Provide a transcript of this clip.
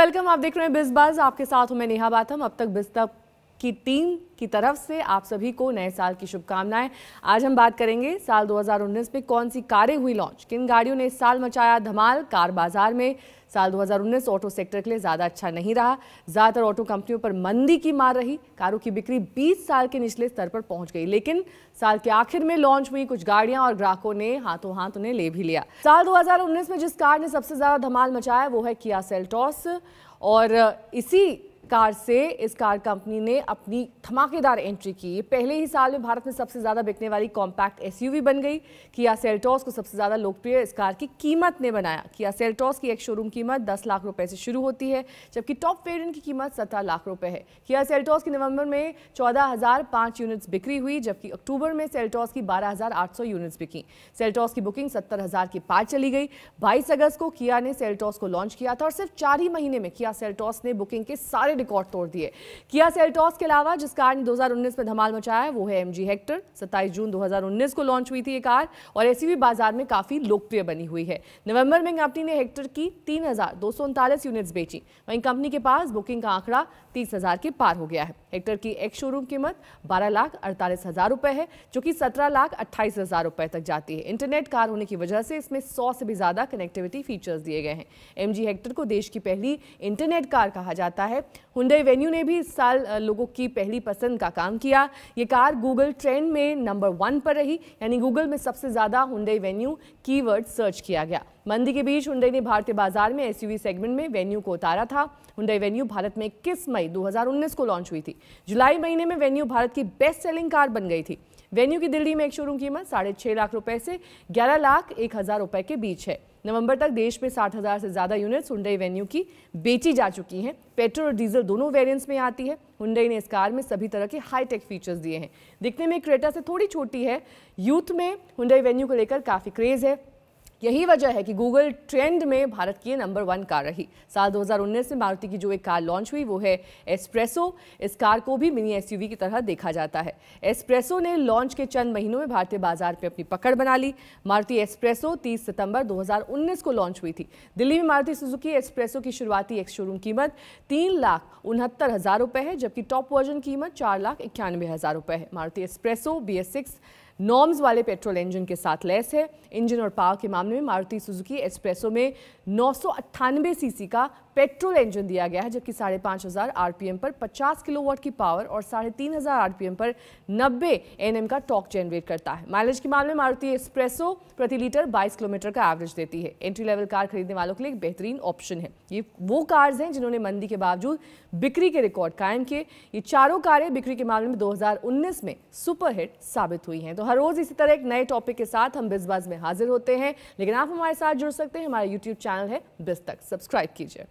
welcome आप देख रहे हैं बिजबाज आपके साथ हूं मैं नेहा बाथम अब तक बिज तक की टीम की तरफ से आप सभी को नए साल की शुभकामनाएं आज हम बात करेंगे साल 2019 में कौन सी कारें हुई लॉन्च किन गाड़ियों ने इस साल मचाया धमाल कार बाजार में साल 2019 ऑटो सेक्टर के लिए ज़्यादा अच्छा नहीं रहा ज़्यादातर ऑटो कंपनियों पर मंदी की मार रही कारों की बिक्री 20 साल के निचले स्तर पर पहुंच गई लेकिन साल के आखिर में लॉन्च हुई कुछ गाड़ियां और ग्राहकों ने हाथों हाथ उन्हें ले भी लिया साल 2019 में जिस कार ने सबसे ज़्यादा धमाल मचाया वो है किया सेल्टॉस और इसी कार से इस कार कंपनी ने अपनी धमाकेदार एंट्री की पहले ही साल में भारत में सबसे ज़्यादा बिकने वाली कॉम्पैक्ट एसयूवी बन गई किया सेल्टॉस को सबसे ज़्यादा लोकप्रिय इस कार की कीमत ने बनाया किया सेल्टॉस की एक शोरूम कीमत दस लाख रुपए से शुरू होती है जबकि टॉप वेरियंट की कीमत सत्रह लाख रुपये है किया सेल्टॉस की नवंबर में चौदह हज़ार यूनिट्स बिक्री हुई जबकि अक्टूबर में सेल्टॉस की बारह हज़ार आठ सौ यूनिट्स बिकी सेल्टॉस की बुकिंग सत्तर हज़ार के पार चली गई बाईस अगस्त को किया ने सेल्टॉस को लॉन्च किया था और सिर्फ चार ही महीने में किया सेल्टॉस ने बुकिंग के सारे रिकॉर्ड तोड़ दिए किया सेल्टॉस के अलावा जिस कार ने 2019 में धमाल मचाया है वो है एमजी हेक्टर 27 जून 2019 को लॉन्च हुई थी ये कार और ऐसी भी बाजार में काफ़ी लोकप्रिय बनी हुई है नवंबर में कंपनी ने हेक्टर की तीन यूनिट्स बेची वहीं कंपनी के पास बुकिंग का आंकड़ा तीस के पार हो गया है हेक्टर की एक शोरूम कीमत बारह लाख अड़तालीस हज़ार रुपये है जो कि सत्रह लाख अट्ठाईस हज़ार रुपये तक जाती है इंटरनेट कार होने की वजह से इसमें सौ से भी ज़्यादा कनेक्टिविटी फीचर्स दिए गए हैं एमजी हेक्टर को देश की पहली इंटरनेट कार कहा जाता है हुंडई वेन्यू ने भी इस साल लोगों की पहली पसंद का काम किया ये कार गूगल ट्रेंड में नंबर वन पर रही यानी गूगल में सबसे ज़्यादा हुंडई वेन्यू कीवर्ड सर्च किया गया मंदी के बीच हुंडई ने भारतीय बाजार में एसयूवी सेगमेंट में वेन्यू को उतारा था हुंडई वेन्यू भारत में इक्कीस मई 2019 को लॉन्च हुई थी जुलाई महीने में वेन्यू भारत की बेस्ट सेलिंग कार बन गई थी वेन्यू की दिल्ली में एक शोरूम कीमत साढ़े छः लाख रुपए से ग्यारह लाख एक हज़ार रुपये के बीच है नवंबर तक देश में साठ हज़ार से ज़्यादा यूनिट्स हुंडई वेन्यू की बेची जा चुकी हैं पेट्रोल और डीजल दोनों वेरिएंट्स में आती है हुंडई ने इस कार में सभी तरह के हाईटेक फीचर्स दिए हैं दिखने में क्रेटा से थोड़ी छोटी है यूथ में हुंडई वेन्यू को लेकर काफ़ी क्रेज़ है यही वजह है कि गूगल ट्रेंड में भारत की नंबर वन कार रही साल 2019 में मारुति की जो एक कार लॉन्च हुई वो है एस्प्रेसो इस कार को भी मिनी एसयूवी की तरह देखा जाता है एस्प्रेसो ने लॉन्च के चंद महीनों में भारतीय बाजार पर अपनी पकड़ बना ली मारुति एस्प्रेसो 30 सितंबर 2019 को लॉन्च हुई थी दिल्ली में मारुति सुजुकी एक्सप्रेसो की शुरुआती एक शोरूम कीमत तीन लाख उनहत्तर हज़ार रुपये है जबकि टॉप वर्जन कीमत चार लाख इक्यानवे हज़ार रुपये है Maruti S-Presso B S six norms वाले पेट्रोल इंजन के साथ लेस है इंजन और पावर के मामले में मारुति सुजुकी एक्सप्रेसो में नौ सीसी का पेट्रोल इंजन दिया गया है जबकि साढ़े पाँच हज़ार आरपीएम पर 50 किलोवाट की पावर और साढ़े तीन हज़ार आरपीएम पर 90 एनएम का टॉक जनरेट करता है माइलेज के मामले में मारुति एक्सप्रेसो प्रति लीटर 22 किलोमीटर का एवरेज देती है एंट्री लेवल कार खरीदने वालों के लिए एक बेहतरीन ऑप्शन है ये वो कार्स हैं जिन्होंने मंदी के बावजूद बिक्री के रिकॉर्ड कायम किए ये चारों कारें बिक्री के मामले में दो में सुपरहिट साबित हुई हैं तो हर रोज़ इसी तरह एक नए टॉपिक के साथ हम बिजबाज में हाजिर होते हैं लेकिन आप हमारे साथ जुड़ सकते हैं हमारा यूट्यूब चैनल है बिज तक सब्सक्राइब कीजिए